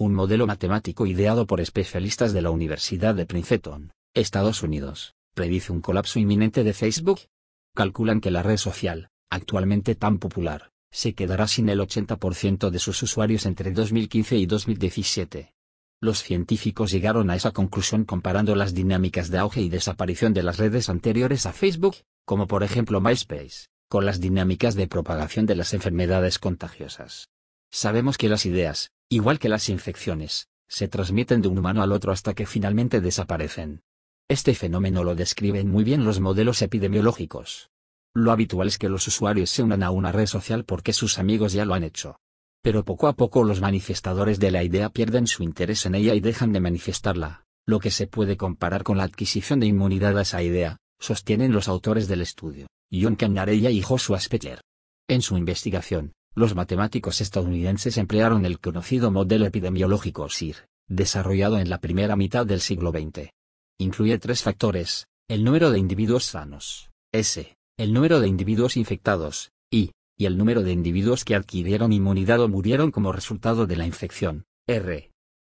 un modelo matemático ideado por especialistas de la Universidad de Princeton, Estados Unidos, predice un colapso inminente de Facebook. Calculan que la red social, actualmente tan popular, se quedará sin el 80% de sus usuarios entre 2015 y 2017. Los científicos llegaron a esa conclusión comparando las dinámicas de auge y desaparición de las redes anteriores a Facebook, como por ejemplo MySpace, con las dinámicas de propagación de las enfermedades contagiosas. Sabemos que las ideas, Igual que las infecciones, se transmiten de un humano al otro hasta que finalmente desaparecen. Este fenómeno lo describen muy bien los modelos epidemiológicos. Lo habitual es que los usuarios se unan a una red social porque sus amigos ya lo han hecho. Pero poco a poco los manifestadores de la idea pierden su interés en ella y dejan de manifestarla, lo que se puede comparar con la adquisición de inmunidad a esa idea, sostienen los autores del estudio, John Canarella y Joshua Spetler. En su investigación, los matemáticos estadounidenses emplearon el conocido modelo epidemiológico SIR, desarrollado en la primera mitad del siglo XX. Incluye tres factores, el número de individuos sanos, S, el número de individuos infectados, I, y el número de individuos que adquirieron inmunidad o murieron como resultado de la infección, R.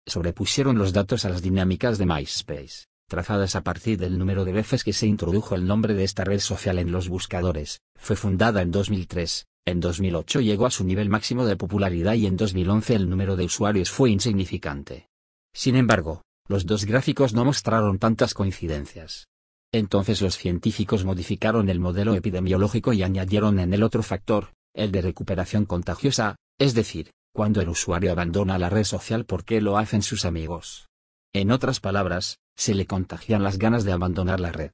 Sobrepusieron los datos a las dinámicas de MySpace, trazadas a partir del número de veces que se introdujo el nombre de esta red social en los buscadores, fue fundada en 2003, en 2008 llegó a su nivel máximo de popularidad y en 2011 el número de usuarios fue insignificante. Sin embargo, los dos gráficos no mostraron tantas coincidencias. Entonces los científicos modificaron el modelo epidemiológico y añadieron en el otro factor, el de recuperación contagiosa, es decir, cuando el usuario abandona la red social porque lo hacen sus amigos. En otras palabras, se le contagian las ganas de abandonar la red.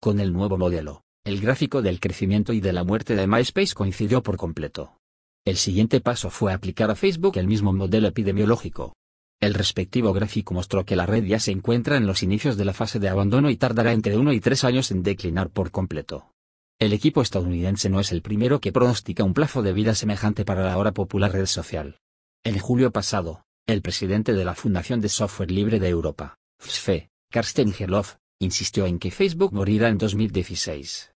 Con el nuevo modelo, el gráfico del crecimiento y de la muerte de MySpace coincidió por completo. El siguiente paso fue aplicar a Facebook el mismo modelo epidemiológico. El respectivo gráfico mostró que la red ya se encuentra en los inicios de la fase de abandono y tardará entre uno y tres años en declinar por completo. El equipo estadounidense no es el primero que pronostica un plazo de vida semejante para la ahora popular red social. En julio pasado, el presidente de la Fundación de Software Libre de Europa, FSFE, Karsten Gerloff, insistió en que Facebook morirá en 2016.